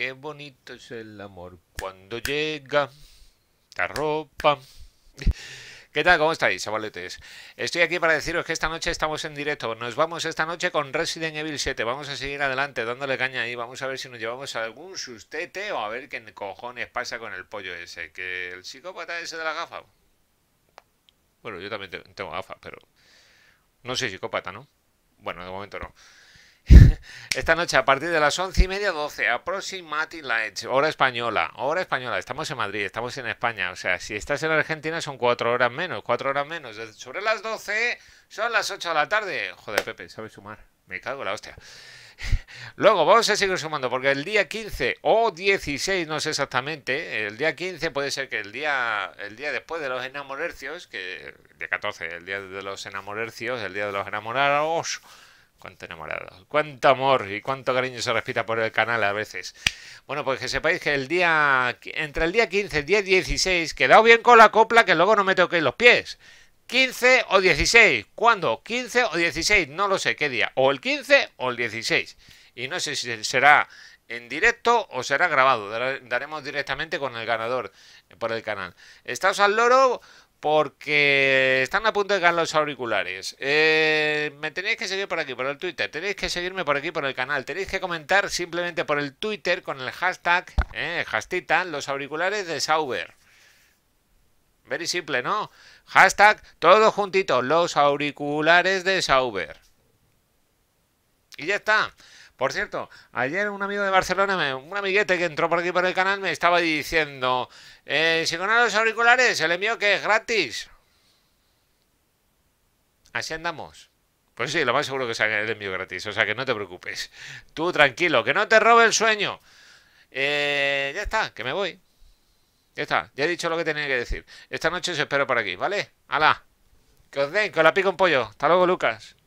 Qué bonito es el amor cuando llega, la ropa. ¿Qué tal? ¿Cómo estáis, chavaletes? Estoy aquí para deciros que esta noche estamos en directo. Nos vamos esta noche con Resident Evil 7. Vamos a seguir adelante dándole caña ahí. Vamos a ver si nos llevamos algún sustete o a ver qué cojones pasa con el pollo ese. Que el psicópata ese de la gafa. Bueno, yo también tengo gafa, pero... No soy psicópata, ¿no? Bueno, de momento no. Esta noche a partir de las once y media, 12, aproximadamente la hora española, hora española. Estamos en Madrid, estamos en España. O sea, si estás en Argentina son cuatro horas menos, cuatro horas menos. Sobre las 12 son las 8 de la tarde. Joder, Pepe, sabes sumar. Me cago en la hostia. Luego vamos a seguir sumando, porque el día 15 o 16, no sé exactamente, el día 15 puede ser que el día, el día después de los enamorercios, que el día 14, el día de los enamorercios, el día de los enamorados, cuánto enamorado, cuánto amor y cuánto cariño se respira por el canal a veces. Bueno, pues que sepáis que el día, entre el día 15 y el día 16, quedado bien con la copla que luego no me toquéis los pies. 15 o 16, ¿cuándo? 15 o 16, no lo sé qué día, o el 15 o el 16. Y no sé si será en directo o será grabado, daremos directamente con el ganador eh, por el canal. Estáos al loro porque están a punto de caer los auriculares. Eh, me tenéis que seguir por aquí, por el Twitter. Tenéis que seguirme por aquí, por el canal. Tenéis que comentar simplemente por el Twitter con el hashtag, eh, hashtag los auriculares de Sauber. Very simple, ¿no? Hashtag todo juntitos, los auriculares de Sauber. Y ya está. Por cierto, ayer un amigo de Barcelona, un amiguete que entró por aquí por el canal, me estaba diciendo, eh, si con los auriculares, el envío que es gratis. Así andamos. Pues sí, lo más seguro que sea el envío gratis, o sea que no te preocupes. Tú tranquilo, que no te robe el sueño. Eh, ya está, que me voy. Ya está, ya he dicho lo que tenía que decir. Esta noche os espero por aquí, ¿vale? ¡Hala! Que os den, que os la pico un pollo. Hasta luego, Lucas.